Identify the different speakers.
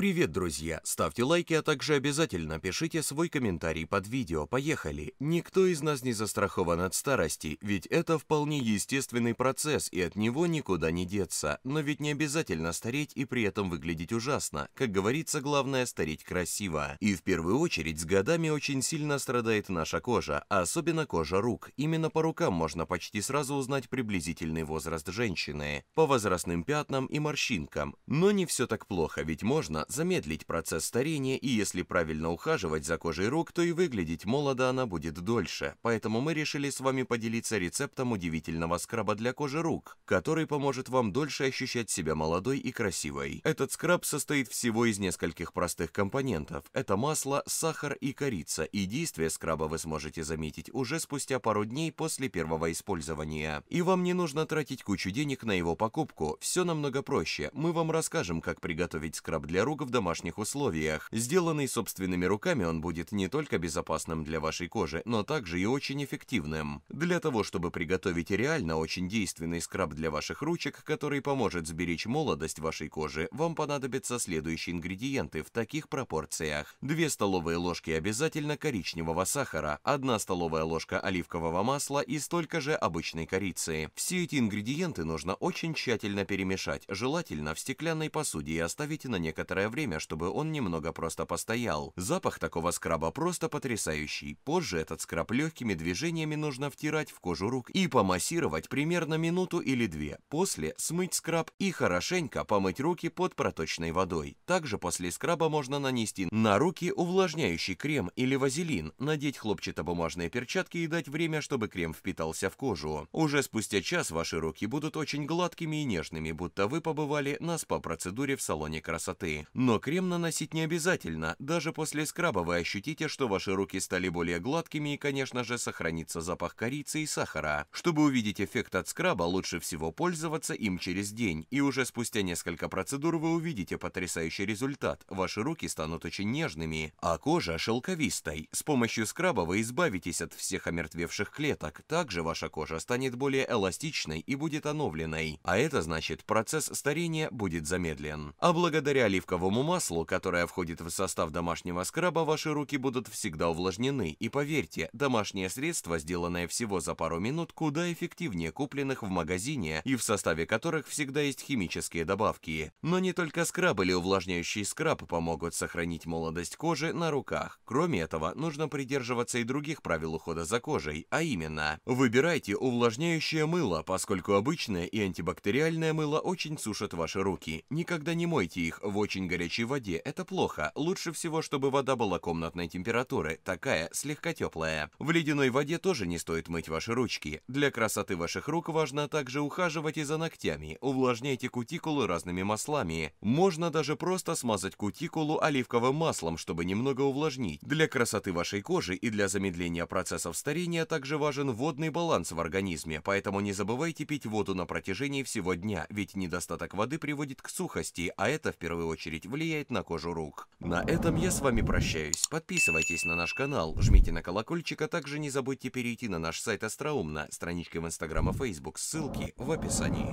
Speaker 1: Привет, друзья! Ставьте лайки, а также обязательно пишите свой комментарий под видео. Поехали! Никто из нас не застрахован от старости, ведь это вполне естественный процесс, и от него никуда не деться. Но ведь не обязательно стареть и при этом выглядеть ужасно. Как говорится, главное стареть красиво. И в первую очередь с годами очень сильно страдает наша кожа, а особенно кожа рук. Именно по рукам можно почти сразу узнать приблизительный возраст женщины, по возрастным пятнам и морщинкам. Но не все так плохо, ведь можно замедлить процесс старения, и если правильно ухаживать за кожей рук, то и выглядеть молодо она будет дольше. Поэтому мы решили с вами поделиться рецептом удивительного скраба для кожи рук, который поможет вам дольше ощущать себя молодой и красивой. Этот скраб состоит всего из нескольких простых компонентов. Это масло, сахар и корица, и действие скраба вы сможете заметить уже спустя пару дней после первого использования. И вам не нужно тратить кучу денег на его покупку, все намного проще. Мы вам расскажем, как приготовить скраб для рук в домашних условиях. Сделанный собственными руками он будет не только безопасным для вашей кожи, но также и очень эффективным. Для того, чтобы приготовить реально очень действенный скраб для ваших ручек, который поможет сберечь молодость вашей кожи, вам понадобятся следующие ингредиенты в таких пропорциях. 2 столовые ложки обязательно коричневого сахара, 1 столовая ложка оливкового масла и столько же обычной корицы. Все эти ингредиенты нужно очень тщательно перемешать, желательно в стеклянной посуде и оставить на некоторое время, чтобы он немного просто постоял. Запах такого скраба просто потрясающий. Позже этот скраб легкими движениями нужно втирать в кожу рук и помассировать примерно минуту или две. После смыть скраб и хорошенько помыть руки под проточной водой. Также после скраба можно нанести на руки увлажняющий крем или вазелин, надеть хлопчатобумажные перчатки и дать время, чтобы крем впитался в кожу. Уже спустя час ваши руки будут очень гладкими и нежными, будто вы побывали на спа-процедуре в салоне красоты. Но крем наносить не обязательно, даже после скраба вы ощутите, что ваши руки стали более гладкими и, конечно же, сохранится запах корицы и сахара. Чтобы увидеть эффект от скраба, лучше всего пользоваться им через день, и уже спустя несколько процедур вы увидите потрясающий результат. Ваши руки станут очень нежными, а кожа шелковистой. С помощью скраба вы избавитесь от всех омертвевших клеток, также ваша кожа станет более эластичной и будет оновленной. А это значит, процесс старения будет замедлен. А благодаря оливковому оливковому маслу, которое входит в состав домашнего скраба, ваши руки будут всегда увлажнены. И поверьте, домашнее средство, сделанное всего за пару минут, куда эффективнее купленных в магазине и в составе которых всегда есть химические добавки. Но не только скраб или увлажняющий скраб помогут сохранить молодость кожи на руках. Кроме этого, нужно придерживаться и других правил ухода за кожей, а именно, выбирайте увлажняющее мыло, поскольку обычное и антибактериальное мыло очень сушат ваши руки. Никогда не мойте их в очень горячей горячей воде. Это плохо. Лучше всего, чтобы вода была комнатной температуры, такая слегка теплая. В ледяной воде тоже не стоит мыть ваши ручки. Для красоты ваших рук важно также ухаживать и за ногтями. Увлажняйте кутикулу разными маслами. Можно даже просто смазать кутикулу оливковым маслом, чтобы немного увлажнить. Для красоты вашей кожи и для замедления процессов старения также важен водный баланс в организме, поэтому не забывайте пить воду на протяжении всего дня, ведь недостаток воды приводит к сухости, а это в первую очередь очередь влияет на кожу рук. На этом я с вами прощаюсь. Подписывайтесь на наш канал, жмите на колокольчик, а также не забудьте перейти на наш сайт в в Инстаграм и Фейсбук. Ссылки описании.